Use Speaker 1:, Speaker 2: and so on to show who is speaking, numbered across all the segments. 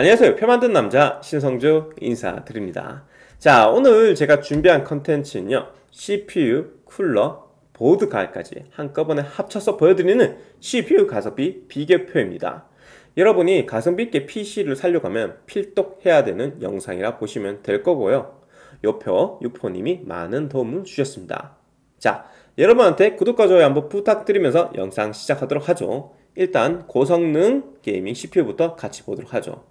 Speaker 1: 안녕하세요. 표 만든 남자 신성주 인사드립니다. 자, 오늘 제가 준비한 컨텐츠는요. CPU, 쿨러, 보드 가까지 한꺼번에 합쳐서 보여드리는 CPU 가성비 비교표입니다. 여러분이 가성비 있게 PC를 살려가면 필독해야 되는 영상이라 보시면 될 거고요. 옆표 육포님이 많은 도움을 주셨습니다. 자, 여러분한테 구독과 좋아요 한번 부탁드리면서 영상 시작하도록 하죠. 일단 고성능 게이밍 CPU부터 같이 보도록 하죠.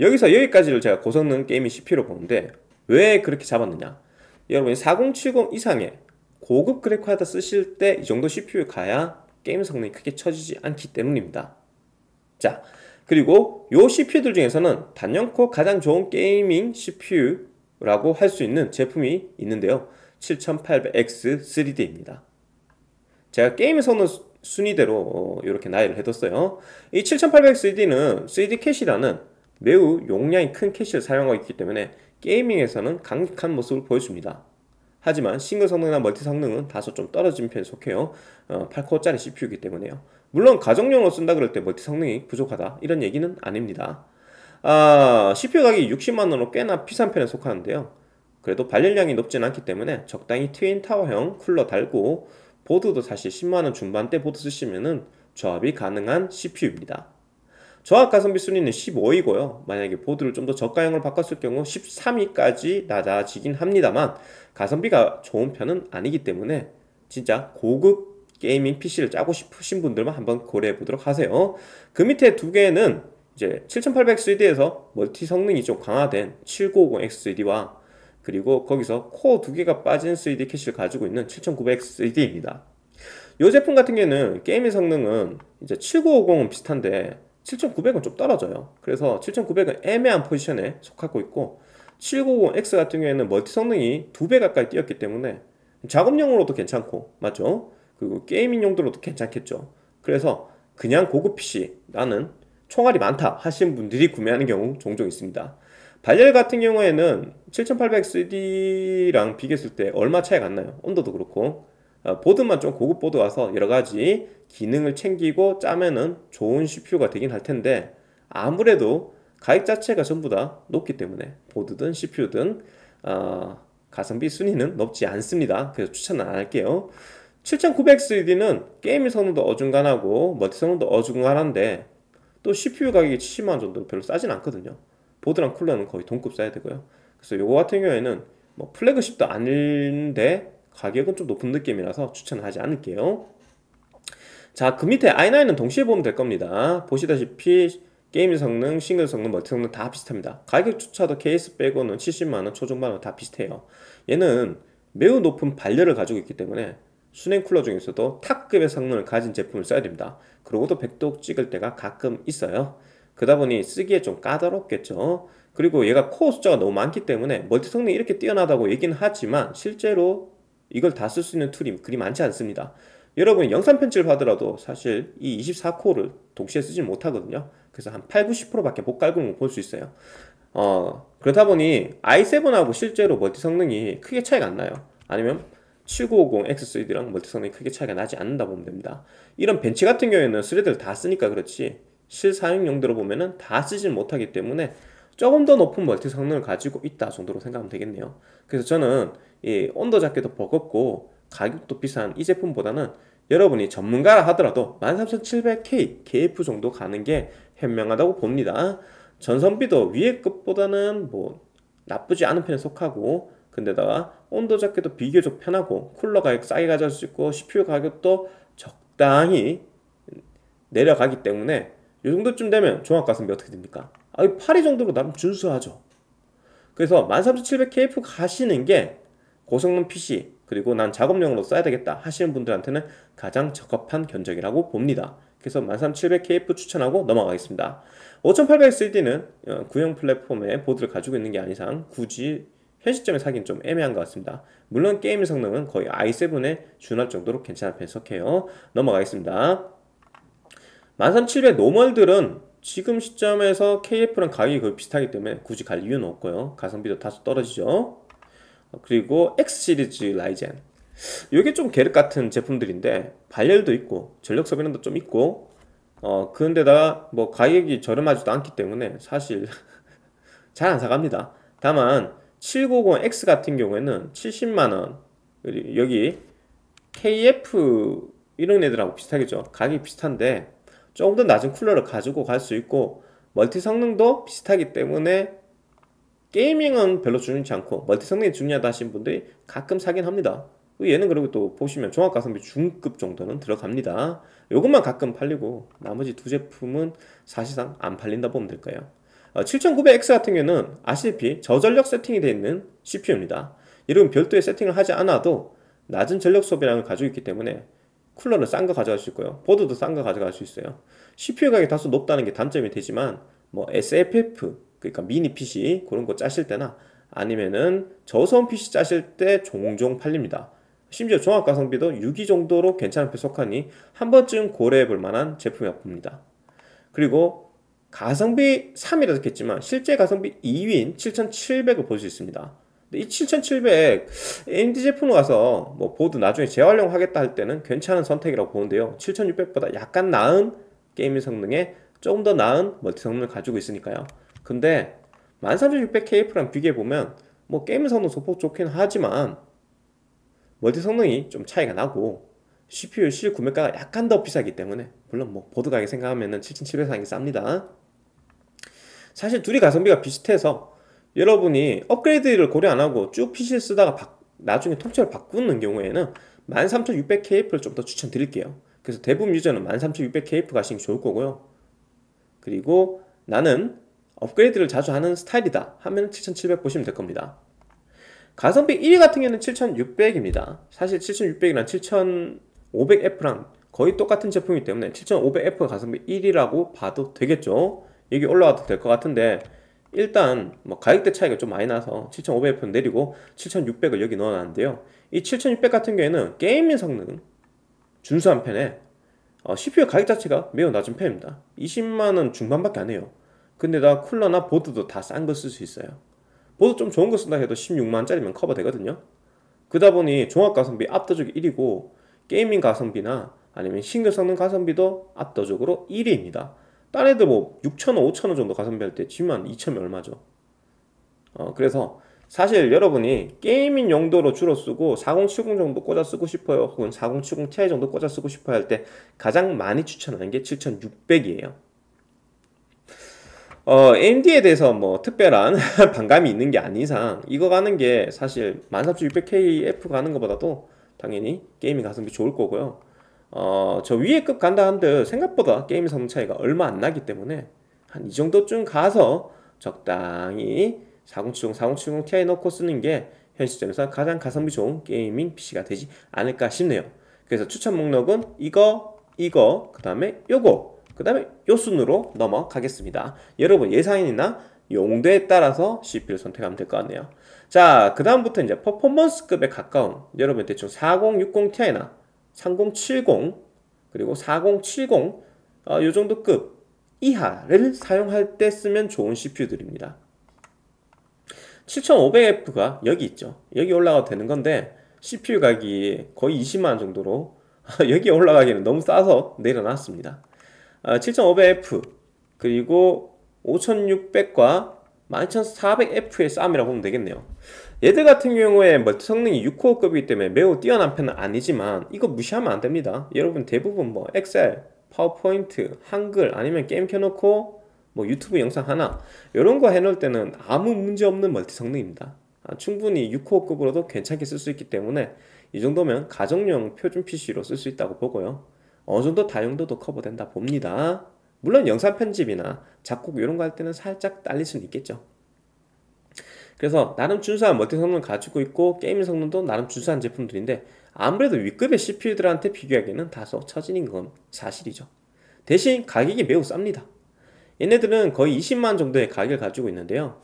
Speaker 1: 여기서 여기까지를 제가 고성능 게이밍 CPU로 보는데 왜 그렇게 잡았느냐 여러분 4070 이상의 고급 그래픽카드 쓰실 때 이 정도 CPU 가야 게임 성능이 크게 처지지 않기 때문입니다 자 그리고 요 CPU들 중에서는 단연코 가장 좋은 게이밍 CPU라고 할 수 있는 제품이 있는데요 7800X 3D입니다 제가 게임의 성능 순위대로 이렇게 어, 나열을 해뒀어요 이7800 x 3D는 3D 캐시라는 매우 용량이 큰 캐시를 사용하고 있기 때문에 게이밍에서는 강력한 모습을 보여줍니다. 하지만 싱글 성능이나 멀티 성능은 다소 좀 떨어진 편에 속해요. 어, 8코어짜리 CPU이기 때문에요. 물론 가정용으로 쓴다 그럴 때 멀티 성능이 부족하다 이런 얘기는 아닙니다. 아, CPU 가격이 60만원으로 꽤나 비싼 편에 속하는데요. 그래도 발열량이 높진 않기 때문에 적당히 트윈타워형 쿨러 달고 보드도 사실 10만원 중반대 보드 쓰시면은 조합이 가능한 CPU입니다. 정확가성비 순위는 15위고요. 만약에 보드를 좀 더저가형으로 바꿨을 경우 13위까지 낮아지긴 합니다만 가성비가 좋은 편은 아니기 때문에 진짜 고급 게이밍 PC를 짜고 싶으신 분들만 한번 고려해 보도록 하세요. 그 밑에 두 개는 이제 7800CD에서 멀티 성능이 좀 강화된 7950XCD와 그리고 거기서 코어 두 개가 빠진 3D 캐시를 가지고 있는 7900CD입니다. 이 제품 같은 경우에는 게임의 성능은 이제 7950은 비슷한데 7,900은 좀 떨어져요. 그래서 7,900은 애매한 포지션에 속하고 있고 790X 같은 경우에는 멀티 성능이 두 배 가까이 뛰었기 때문에 작업용으로도 괜찮고 맞죠? 그리고 게이밍 용도로도 괜찮겠죠. 그래서 그냥 고급 PC 나는 총알이 많다 하신 분들이 구매하는 경우 종종 있습니다. 발열 같은 경우에는 7800 CD랑 비교했을 때 얼마 차이가 안 나요. 온도도 그렇고 어, 보드만 좀 고급 보드 와서 여러 가지 기능을 챙기고 짜면은 좋은 CPU가 되긴 할 텐데 아무래도 가격 자체가 전부 다 높기 때문에 보드든 CPU든 어, 가성비 순위는 높지 않습니다. 그래서 추천은 안 할게요. 7900XD는 게임 성능도 어중간하고 멀티 성능도 어중간한데 또 CPU 가격이 70만원 정도 별로 싸진 않거든요. 보드랑 쿨러는 거의 동급 싸야 되고요. 그래서 요거 같은 경우에는 뭐 플래그십도 아닌데 가격은 좀 높은 느낌이라서 추천하지 않을게요. 자, 그 밑에 i9은 동시에 보면 될 겁니다. 보시다시피 게임 성능, 싱글 성능, 멀티 성능 다 비슷합니다. 가격조차도 케이스 빼고는 70만원, 초중반원 다 비슷해요. 얘는 매우 높은 발열을 가지고 있기 때문에 수냉 쿨러 중에서도 탑급의 성능을 가진 제품을 써야 됩니다. 그러고도 100도 찍을 때가 가끔 있어요. 그러다 보니 쓰기에 좀 까다롭겠죠. 그리고 얘가 코어 숫자가 너무 많기 때문에 멀티 성능이 이렇게 뛰어나다고 얘기는 하지만 실제로 이걸 다 쓸 수 있는 툴이 그리 많지 않습니다. 여러분 영상 편집을 하더라도 사실 이2 4코를 동시에 쓰지 못하거든요. 그래서 한 8, 90%밖에 못 깔고 볼수 있어요. 어, 그렇다 보니 i7하고 실제로 멀티 성능이 크게 차이가 안 나요. 아니면 7 5 0 x 3 d 랑 멀티 성능이 크게 차이가 나지 않는다 보면 됩니다. 이런 벤치 같은 경우에는 스레드를 다 쓰니까 그렇지 실사용용도로 보면은 다쓰지 못하기 때문에 조금 더 높은 멀티 성능을 가지고 있다 정도로 생각하면 되겠네요. 그래서 저는 이 온도 작게도 버겁고 가격도 비싼 이 제품보다는 여러분이 전문가라 하더라도 13700K KF 정도 가는 게 현명하다고 봅니다. 전선비도 위의 끝보다는 뭐 나쁘지 않은 편에 속하고 근데다가 온도 작게도 비교적 편하고 쿨러 가격 싸게 가져올 수 있고 CPU 가격도 적당히 내려가기 때문에 이 정도쯤 되면 종합 가성비 어떻게 됩니까? 파리 정도로 나름 준수하죠. 그래서 13700KF 가시는 게 고성능 PC 그리고 난 작업용으로 써야 되겠다 하시는 분들한테는 가장 적합한 견적이라고 봅니다. 그래서 13700KF 추천하고 넘어가겠습니다. 5800XD는 어, 구형 플랫폼의 보드를 가지고 있는 게 아닌 이상 굳이 현실점에 사긴 좀 애매한 것 같습니다. 물론 게임 성능은 거의 i7에 준할 정도로 괜찮은 편에 속해요. 넘어가겠습니다. 13700 노멀들은 지금 시점에서 KF랑 가격이 거의 비슷하기 때문에 굳이 갈 이유는 없고요. 가성비도 다소 떨어지죠. 어, 그리고 X 시리즈 라이젠. 이게 좀 계륵 같은 제품들인데 발열도 있고 전력 소비량도 좀 있고 어 그런데다가 뭐 가격이 저렴하지도 않기 때문에 사실 잘 안 사갑니다. 다만 790X 같은 경우에는 70만원 여기 KF 이런 애들하고 비슷하겠죠. 가격이 비슷한데 조금 더 낮은 쿨러를 가지고 갈 수 있고 멀티 성능도 비슷하기 때문에 게이밍은 별로 중요치 않고 멀티 성능이 중요하다 하신 분들이 가끔 사긴 합니다 얘는 그 그리고 또 보시면 종합가성비 중급 정도는 들어갑니다 요것만 가끔 팔리고 나머지 두 제품은 사실상 안 팔린다 보면 될까요 어, 7900X 같은 경우는 아시피 저전력 세팅이 되어 있는 CPU입니다 이런 별도의 세팅을 하지 않아도 낮은 전력 소비량을 가지고 있기 때문에 쿨러는 싼 거 가져갈 수 있고요. 보드도 싼 거 가져갈 수 있어요. CPU 가격이 다소 높다는 게 단점이 되지만 뭐 SFF 그러니까 미니 PC 그런 거 짜실 때나 아니면은 저소음 PC 짜실 때 종종 팔립니다. 심지어 종합 가성비도 6위 정도로 괜찮은 편에 속하니 한 번쯤 고려해 볼 만한 제품이 아습니다 그리고 가성비 3위라 적겠지만 실제 가성비 2위인 7700을 볼 수 있습니다. 이7700 AMD 제품으로 가서 뭐 보드 나중에 재활용하겠다 할 때는 괜찮은 선택이라고 보는데요. 7600보다 약간 나은 게이밍 성능에 조금 더 나은 멀티 성능을 가지고 있으니까요. 근데 13600KF랑 비교해보면 뭐 게임 성능 소폭 좋긴 하지만 멀티 성능이 좀 차이가 나고 CPU 실 구매가가 약간 더 비싸기 때문에 물론 뭐 보드 가격 생각하면7700상이 쌉니다. 사실 둘이 가성비가 비슷해서 여러분이 업그레이드를 고려 안 하고 쭉 PC를 쓰다가 바, 나중에 통째로 바꾸는 경우에는 13600KF를 좀 더 추천드릴게요. 그래서 대부분 유저는 13600KF 가시는 게 좋을 거고요. 그리고 나는 업그레이드를 자주 하는 스타일이다 하면 7700 보시면 될 겁니다. 가성비 1위 같은 경우는 7600입니다. 사실 7600이랑 7500F랑 거의 똑같은 제품이기 때문에 7500F가 가성비 1위라고 봐도 되겠죠. 여기 올라와도 될 것 같은데 일단 뭐 가격대 차이가 좀 많이 나서 7500F 내리고 7600을 여기 넣어놨는데요. 이 7600 같은 경우에는 게이밍 성능 준수한 편에 어, CPU 가격 자체가 매우 낮은 편입니다. 20만원 중반밖에 안 해요. 근데다 쿨러나 보드도 다 싼 거 쓸 수 있어요. 보드 좀 좋은 거 쓴다 해도 16만원짜리면 커버 되거든요. 그다 보니 종합 가성비 압도적 1위고 게이밍 가성비나 아니면 싱글 성능 가성비도 압도적으로 1위입니다. 딴 애들 뭐6 0원 5,000원 정도 가성비 할때 지만 2,000이 얼마죠. 어, 그래서 사실 여러분이 게이밍 용도로 주로 쓰고 4070 정도 꽂아 쓰고 싶어요. 혹은 4070 Ti 정도 꽂아 쓰고 싶어요 할 때 가장 많이 추천하는 게 7600이에요. 어, AMD에 대해서 뭐 특별한 반감이 있는 게 아닌 이상 이거 가는 게 사실 13600KF 가는 것보다도 당연히 게이밍 가성비 좋을 거고요. 어, 저 위에 급 간다 한들 생각보다 게임 성능 차이가 얼마 안 나기 때문에 한 이 정도쯤 가서 적당히 4070, 4070 Ti 넣고 쓰는 게현실점에서 가장 가성비 좋은 게이밍 PC가 되지 않을까 싶네요. 그래서 추천 목록은 이거, 이거, 그 다음에 요거, 그 다음에 요 순으로 넘어가겠습니다. 여러분 예상이나 용도에 따라서 CPU를 선택하면 될 것 같네요. 자, 그 다음부터 이제 퍼포먼스급에 가까운 여러분 대충 4060 Ti나 3070 그리고 4070 어, 정도 급 이하를 사용할 때 쓰면 좋은 CPU들입니다. 7500F가 여기 있죠. 여기 올라가도 되는 건데 CPU 가격이 거의 20만원 정도로 여기 올라가기는 너무 싸서 내려놨습니다. 아, 어, 7500F 그리고 5600과 12400F의 싸움이라고 보면 되겠네요. 얘들 같은 경우에 멀티 뭐 성능이 6코어급이기 때문에 매우 뛰어난 편은 아니지만 이거 무시하면 안 됩니다. 여러분 대부분 뭐 엑셀, 파워포인트, 한글 아니면 게임 켜놓고 뭐 유튜브 영상 하나 이런 거 해놓을 때는 아무 문제 없는 멀티 성능입니다. 아, 충분히 6코어급으로도 괜찮게 쓸 수 있기 때문에 이 정도면 가정용 표준 PC로 쓸 수 있다고 보고요. 어느 정도 다용도도 커버된다 봅니다. 물론 영상 편집이나 작곡 이런 거 할 때는 살짝 딸릴 수는 있겠죠. 그래서 나름 준수한 멀티 성능 을 가지고 있고 게임 성능도 나름 준수한 제품들인데 아무래도 위급의 CPU들한테 비교하기에는 다소 처진인 건 사실이죠. 대신 가격이 매우 쌉니다. 얘네들은 거의 20만 정도의 가격을 가지고 있는데요.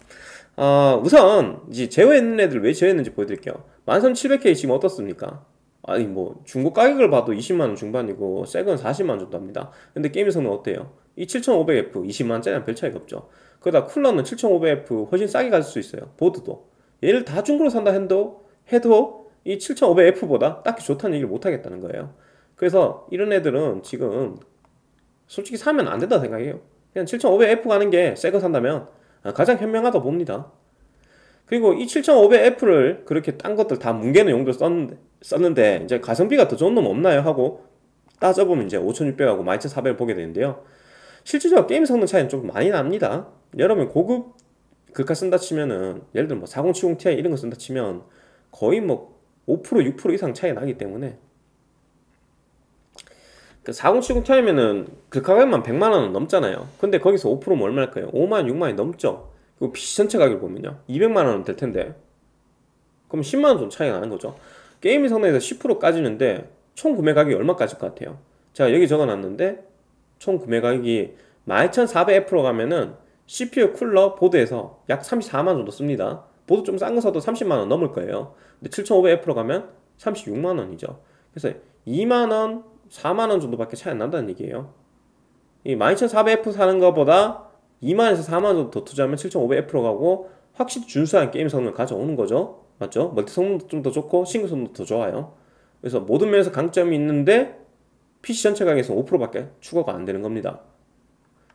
Speaker 1: 어, 우선 이제 제외했는 애들 왜 제외했는지 보여드릴게요. 13,700K 지금 어떻습니까? 아니 뭐 중고 가격을 봐도 20만원 중반이고 새건 40만원 정도 합니다. 근데 게임 성능 어때요? 이 7500F 20만원짜리 랑별 차이가 없죠 그러다 쿨러는 7500F 훨씬 싸게 가질 수 있어요 보드도 얘를 다 중고로 산다 해도 해도 이 7500F보다 딱히 좋다는 얘기를 못하겠다는 거예요 그래서 이런 애들은 지금 솔직히 사면 안 된다 생각해요 그냥 7500F 가는 게 새 거 산다면 가장 현명하다 봅니다 그리고 이 7500F를 그렇게 딴 것들 다 뭉개는 용도로 썼는데, 썼는데 이제 가성비가 더 좋은 놈 없나요? 하고 따져보면 이제 5600하고 12400을 보게 되는데요 실질적으로 게임 성능 차이는 좀 많이 납니다. 여러분 고급 글카 쓴다 치면은 예를 들어 뭐4070 Ti 이런 거 쓴다 치면 거의 뭐 5% 6% 이상 차이 나기 때문에 그4070 Ti면은 글카 가만 100만 원은 넘잖아요. 근데 거기서 5%면 뭐 얼마일까요? 5만 6만이 넘죠. 그리 PC 전체 가격 보면요 200만 원은 될 텐데 그럼 10만 원 좀 차이 가 나는 거죠. 게이밍 성능에서 10% 까지는데 총 구매 가격이 얼마 까지일것 같아요? 제가 여기 적어놨는데 총 구매 가격이 12,400F로 가면은 CPU 쿨러 보드에서 약 34만원 정도 씁니다 보드 좀 싼 거 사도 30만원 넘을 거예요 근데 7,500F로 가면 36만원이죠 그래서 2만원, 4만원 정도밖에 차이 안 난다는 얘기예요 이 12,400F 사는 것보다 2만에서 4만 원 정도 더 투자하면 7,500F로 가고 확실히 준수한 게임 성능 을 가져오는 거죠 맞죠? 멀티 성능도 좀 더 좋고 싱글 성능도 더 좋아요 그래서 모든 면에서 강점이 있는데 PC 전체 강격에서 5%밖에 추가가 안 되는 겁니다.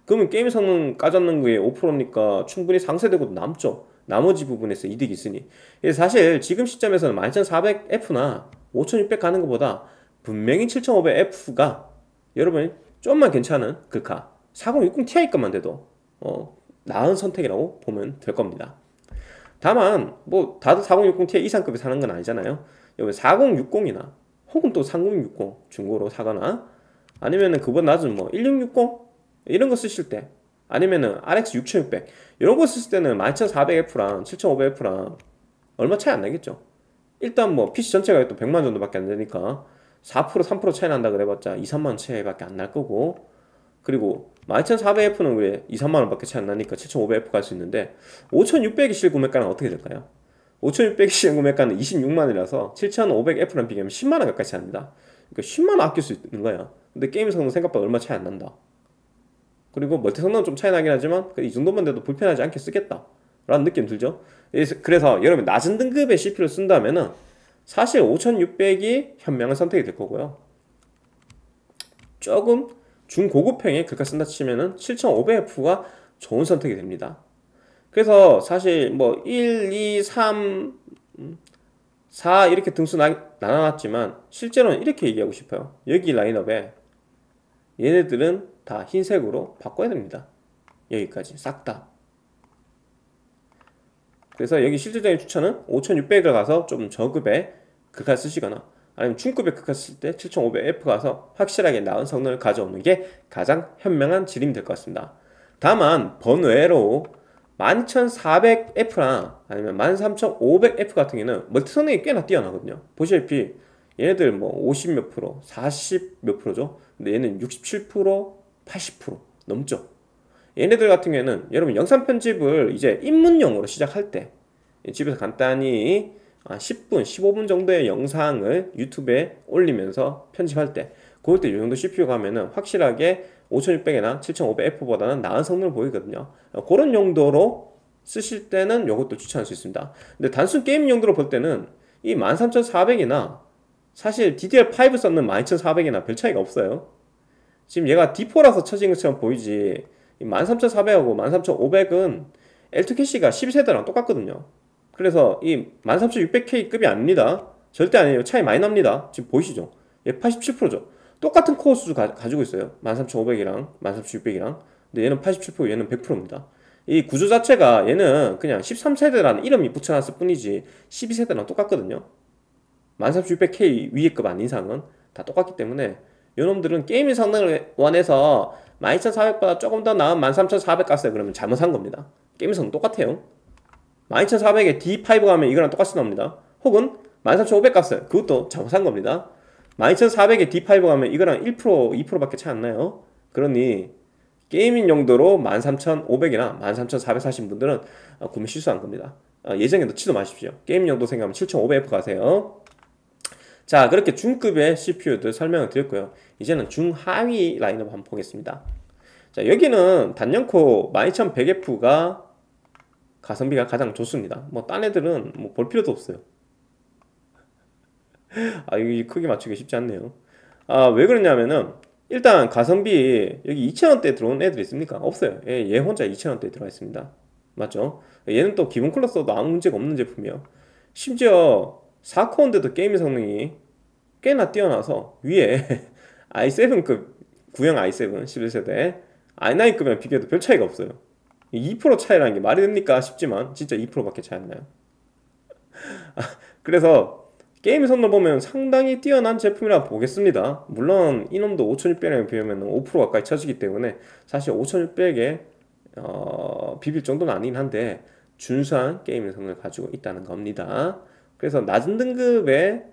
Speaker 1: 그러면 게임 성능 까졌는 게 5%니까 충분히 상쇄되고 남죠. 나머지 부분에서 이득이 있으니. 예, 사실 지금 시점에서는 11400F나 5600 가는 것보다 분명히 7500F가 여러분 좀만 괜찮은 그가 4060ti 값만 돼도 어, 나은 선택이라고 보면 될 겁니다. 다만 뭐 다들 4060ti 이상급이 사는 건 아니잖아요. 여러분 4060이나 혹은 또 3060 중고로 사거나 아니면은 그보다 낮은 뭐1660 이런 거 쓰실 때 아니면은 RX 6600 이런 거 쓰실 때는 12400F랑 7500F랑 얼마 차이 안 나겠죠 일단 뭐 PC 전체 가격 100만 정도밖에 안 되니까 4% 3% 차이 난다 그래봤자 2, 3만 차이밖에 안 날 거고 그리고 12400F는 우리 2, 3만원 밖에 차이 안 나니까 7500F 갈 수 있는데 5600이 실구매가는 어떻게 될까요? 5,600시 구매가는 26만이라서 7,500F랑 비교하면 10만원 가까이 차입니다. 그러니까 10만원 아낄 수 있는 거야. 근데 게임 성능 생각보다 얼마 차이 안 난다. 그리고 멀티 성능은 좀 차이 나긴 하지만 이 정도만 돼도 불편하지 않게 쓰겠다. 라는 느낌 들죠? 그래서 여러분 낮은 등급의 CPU를 쓴다면은 사실 5600이 현명한 선택이 될 거고요. 조금 중고급형의 글카 쓴다 치면은 7500F가 좋은 선택이 됩니다. 그래서 사실 뭐 1, 2, 3, 4 이렇게 등수 나, 나눠놨지만 실제로는 이렇게 얘기하고 싶어요. 여기 라인업에 얘네들은 다 흰색으로 바꿔야 됩니다. 여기까지 싹 다. 그래서 여기 실질적인 추천은 5600을 가서 좀저급에 극화 쓰시거나 아니면 중급에 극화 쓸때 7500F 가서 확실하게 나은 성능을 가져오는 게 가장 현명한 질임 될것 같습니다. 다만 번외로 11,400F랑 아니면 13,500F 같은 경우는 멀티 성능이 꽤나 뛰어나거든요. 보시다시피 얘네들 뭐 50 몇 프로, 40 몇 프로죠. 근데 얘는 67%, 80% 넘죠. 얘네들 같은 경우에는 여러분 영상 편집을 이제 입문용으로 시작할 때 집에서 간단히 10분, 15분 정도의 영상을 유튜브에 올리면서 편집할 때 그럴 때이 정도 CPU가 면은 확실하게 5600이나 7500F보다는 나은 성능을 보이거든요. 그런 용도로 쓰실 때는 이것도 추천할 수 있습니다. 근데 단순 게임 용도로 볼 때는 이 13400이나 사실 DDR5 썼는 12400이나 별 차이가 없어요. 지금 얘가 D4라서 쳐진 것처럼 보이지 13400하고 13500은 L2 캐시가 12세대랑 똑같거든요. 그래서 이 13600K 급이 아닙니다. 절대 아니에요. 차이 많이 납니다. 지금 보이시죠? 얘 87%죠. 똑같은 코어 수 가, 지고 있어요. 13,500이랑 13,600이랑. 근데 얘는 87% 얘는 100%입니다. 이 구조 자체가 얘는 그냥 13세대라는 이름이 붙여놨을 뿐이지 12세대랑 똑같거든요. 13600K 위에 급 아닌 이상은 다 똑같기 때문에 요놈들은 게임의 성능을 원해서 12400보다 조금 더 나은 13400 갔어요. 그러면 잘못 산 겁니다. 게임의 성능 똑같아요. 12400에 D5 가면 이거랑 똑같이 나옵니다. 혹은 13500 갔어요. 그것도 잘못 산 겁니다. 12,400에 D5 가면 이거랑 1% 2%밖에 차이 안 나요. 그러니 게이밍 용도로 13,500이나 13,440 분들은 아, 구매 실수한 겁니다. 아, 예정에 넣지도 마십시오. 게임 용도 생각하면 7,500F 가세요. 자 그렇게 중급의 CPU들 설명을 드렸고요. 이제는 중하위 라인업 한번 보겠습니다. 자 여기는 단연코 12100F가 가성비가 가장 좋습니다. 뭐딴 애들은 뭐 볼 필요도 없어요. 아, 이 크기 맞추기 쉽지 않네요. 아, 왜 그러냐면은, 일단 가성비, 여기 2,000원대 들어온 애들 있습니까? 없어요. 얘, 예, 얘 혼자 2,000원대 들어가 있습니다. 맞죠? 얘는 또 기본 클러스도 아무 문제가 없는 제품이에요. 심지어 4코어인데도 게임 성능이 꽤나 뛰어나서 위에 i7급, 구형 i7 11세대, i9급이랑 비교해도 별 차이가 없어요. 2% 차이라는 게 말이 됩니까? 싶지만 진짜 2%밖에 차이 안 나요. 아, 그래서 게임에서 넣어보면 상당히 뛰어난 제품이라 보겠습니다. 물론 이놈도 5600에 비하면 5% 가까이 쳐지기 때문에 사실 5600에 어, 비빌 정도는 아니긴 한데 준수한 게임의 성능을 가지고 있다는 겁니다. 그래서 낮은 등급의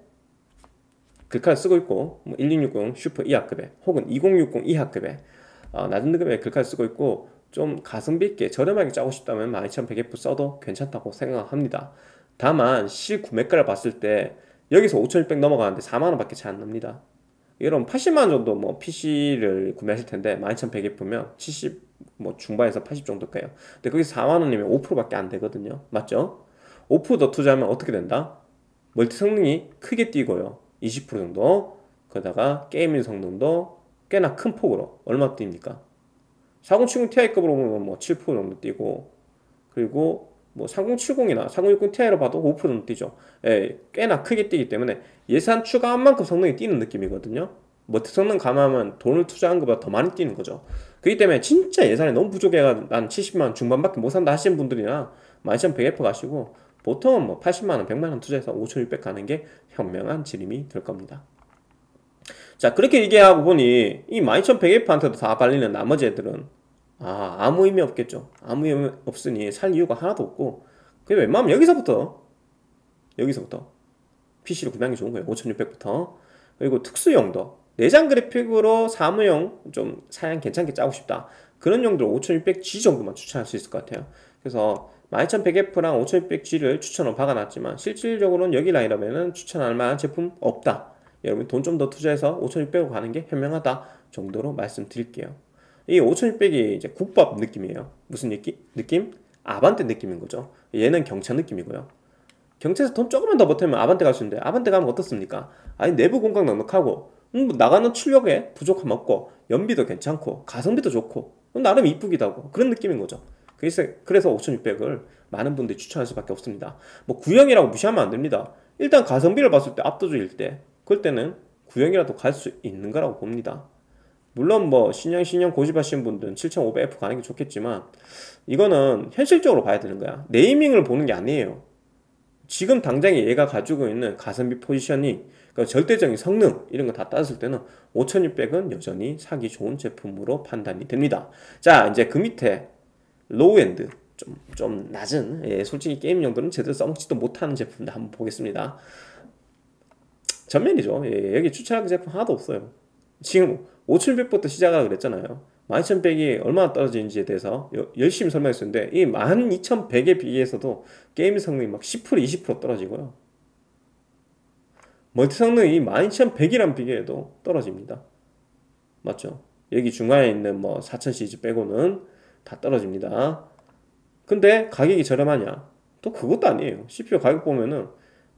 Speaker 1: 글카를 쓰고 있고 뭐1660 슈퍼 이하급에 혹은 2060 이하급에 어, 낮은 등급의 글카를 쓰고 있고 좀 가성비 있게 저렴하게 짜고 싶다면 12100F 써도 괜찮다고 생각합니다. 다만 시 구매가를 봤을 때 여기서 5,600 넘어가는데 4만원밖에 차안 납니다. 이런 80만원 정도 뭐 PC를 구매하실 텐데 12,100에 보면 70, 뭐 중반에서 80 정도일까요? 근데 거기서 4만원이면 5%밖에 안 되거든요. 맞죠? 5%더 투자하면 어떻게 된다? 멀티 성능이 크게 뛰고요. 20% 정도. 그러다가 게이밍 성능도 꽤나 큰 폭으로 얼마 뜁니까? 4070 Ti급으로 보면 뭐7% 정도 뛰고 그리고 뭐 3070이나 3060 Ti로 봐도 5%는뛰죠 예, 꽤나 크게 뛰기 때문에 예산 추가한 만큼 성능이 뛰는 느낌이거든요. 뭐 성능 감안하면 돈을 투자한 것보다 더 많이 뛰는 거죠. 그렇기 때문에 진짜 예산이 너무 부족해가 난 70만 중반밖에 못 산다 하시는 분들이나 12100F 가시고 보통은 뭐 80만 원, 100만 원 투자해서 5600 가는 게 현명한 지름이 될 겁니다. 자 그렇게 얘기하고 보니 이 12100F한테도 다 발리는 나머지 애들은 아, 아무 의미 없겠죠. 아무 의미 없으니 살 이유가 하나도 없고. 그게 웬만하면 여기서부터, 여기서부터 PC로 구매하기 좋은 거예요. 5600부터. 그리고 특수용도. 내장 그래픽으로 사무용 좀 사양 괜찮게 짜고 싶다. 그런 용도로 5600G 정도만 추천할 수 있을 것 같아요. 그래서 12100F랑 5600G를 추천으로 박아놨지만 실질적으로는 여기 라인업에는 추천할 만한 제품 없다. 여러분 돈 좀 더 투자해서 5600으로 가는 게 현명하다 정도로 말씀드릴게요. 이 5600이 이제 국밥 느낌이에요. 무슨 느낌? 느낌? 아반떼 느낌인 거죠. 얘는 경차 느낌이고요. 경차에서 돈 조금만 더 버티면 아반떼 갈 수 있는데 아반떼 가면 어떻습니까? 아니 내부 공간 넉넉하고 음, 뭐 나가는 출력에 부족함 없고 연비도 괜찮고 가성비도 좋고 나름 이쁘기도 하고 그런 느낌인 거죠. 그래서, 그래서 5600을 많은 분들이 추천할 수밖에 없습니다. 뭐 구형이라고 무시하면 안 됩니다. 일단 가성비를 봤을 때 압도적일 때 그럴 때는 구형이라도 갈 수 있는 거라고 봅니다. 물론 뭐 신형 신형 고집하시는 분들은 7500F 가는 게 좋겠지만 이거는 현실적으로 봐야 되는 거야. 네이밍을 보는 게 아니에요. 지금 당장에 얘가 가지고 있는 가성비 포지션이 그러니까 절대적인 성능 이런 거 다 따졌을 때는 5600은 여전히 사기 좋은 제품으로 판단이 됩니다. 자 이제 그 밑에 로우엔드 좀, 좀 낮은 예, 솔직히 게임 용도는 제대로 써먹지도 못하는 제품들 한번 보겠습니다. 전면이죠. 예, 여기 추천하는 제품 하나도 없어요. 지금 5,600부터 시작하라 그랬잖아요. 12,100이 얼마나 떨어지는지에 대해서 여, 열심히 설명했었는데 이 12,100에 비해서도 게임 성능이 막10% 20% 떨어지고요. 멀티 성능이 12,100이랑 비교해도 떨어집니다. 맞죠? 여기 중간에 있는 뭐 4,000 시리즈 빼고는 다 떨어집니다. 근데 가격이 저렴하냐? 또 그것도 아니에요. CPU 가격 보면은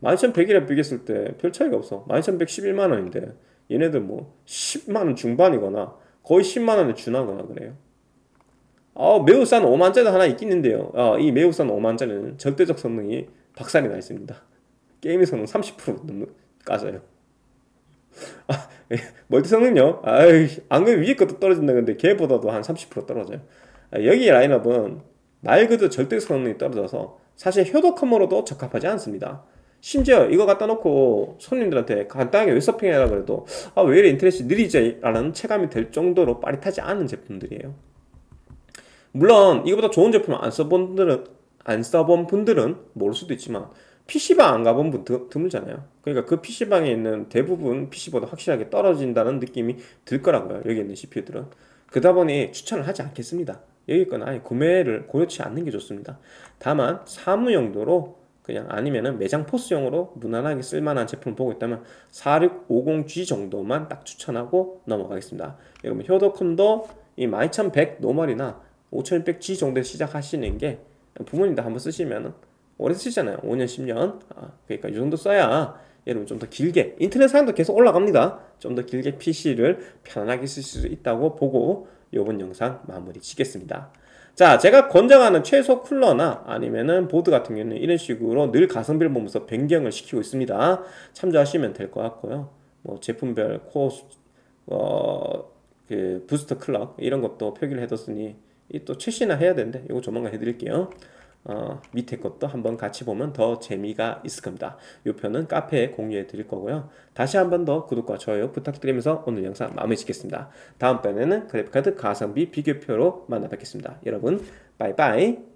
Speaker 1: 12,100이랑 비교했을 때 별 차이가 없어. 12,111만 원인데 얘네들 뭐 10만원 중반이거나 거의 10만원에 준하거나 그래요. 아, 매우 싼 5만짜리 하나 있겠는데요. 아, 이 매우 싼 5만짜리는 절대적 성능이 박살이 나 있습니다. 게임의 성능 30% 넘는, 까져요. 아, 예, 멀티 성능요? 아이, 안 그래도 위에 것도 떨어진다. 근데 걔보다도 한 30% 떨어져요. 아, 여기 라인업은 말 그대로 절대 성능이 떨어져서 사실 효도 컴으로도 적합하지 않습니다. 심지어 이거 갖다 놓고 손님들한테 간단하게 웹 서핑해라 그래도 아, 왜 이래 인터넷이 느리지 않은 체감이 될 정도로 빠릿하지 않은 제품들이에요. 물론 이거보다 좋은 제품을 안 써본 분들은 안 써본 분들은 모를 수도 있지만 PC방 안 가본 분 드, 드물잖아요. 그러니까 그 PC방에 있는 대부분 PC보다 확실하게 떨어진다는 느낌이 들 거라고요. 여기 있는 CPU들은. 그다 보니 추천을 하지 않겠습니다. 여기 건 아예 구매를 고려치 않는 게 좋습니다. 다만 사무 용도로 그냥 아니면은 매장 포스용으로 무난하게 쓸만한 제품을 보고 있다면 4650G 정도만 딱 추천하고 넘어가겠습니다. 여러분 효도컴도 이12100 노멀이나 5600G 정도에 시작하시는 게 부모님도 한번 쓰시면은 오래 쓰시잖아요. 5년, 10년. 아, 그러니까 이 정도 써야 여러분 좀 더 길게 인터넷 사용도 계속 올라갑니다. 좀 더 길게 PC를 편안하게 쓸 수 있다고 보고 요번 영상 마무리 짓겠습니다. 자, 제가 권장하는 최소 쿨러나 아니면은 보드 같은 경우는 이런 식으로 늘 가성비를 보면서 변경을 시키고 있습니다. 참조하시면 될 것 같고요. 뭐 제품별 코어 어, 그 부스터 클럭 이런 것도 표기를 해뒀으니 또 최신화 해야 되는데 이거 조만간 해드릴게요. 어, 밑에 것도 한번 같이 보면 더 재미가 있을 겁니다. 이 편은 카페에 공유해 드릴 거고요. 다시 한번 더 구독과 좋아요 부탁드리면서 오늘 영상 마무리 짓겠습니다. 다음 편에는 그래픽카드 가성비 비교표로 만나 뵙겠습니다. 여러분 바이바이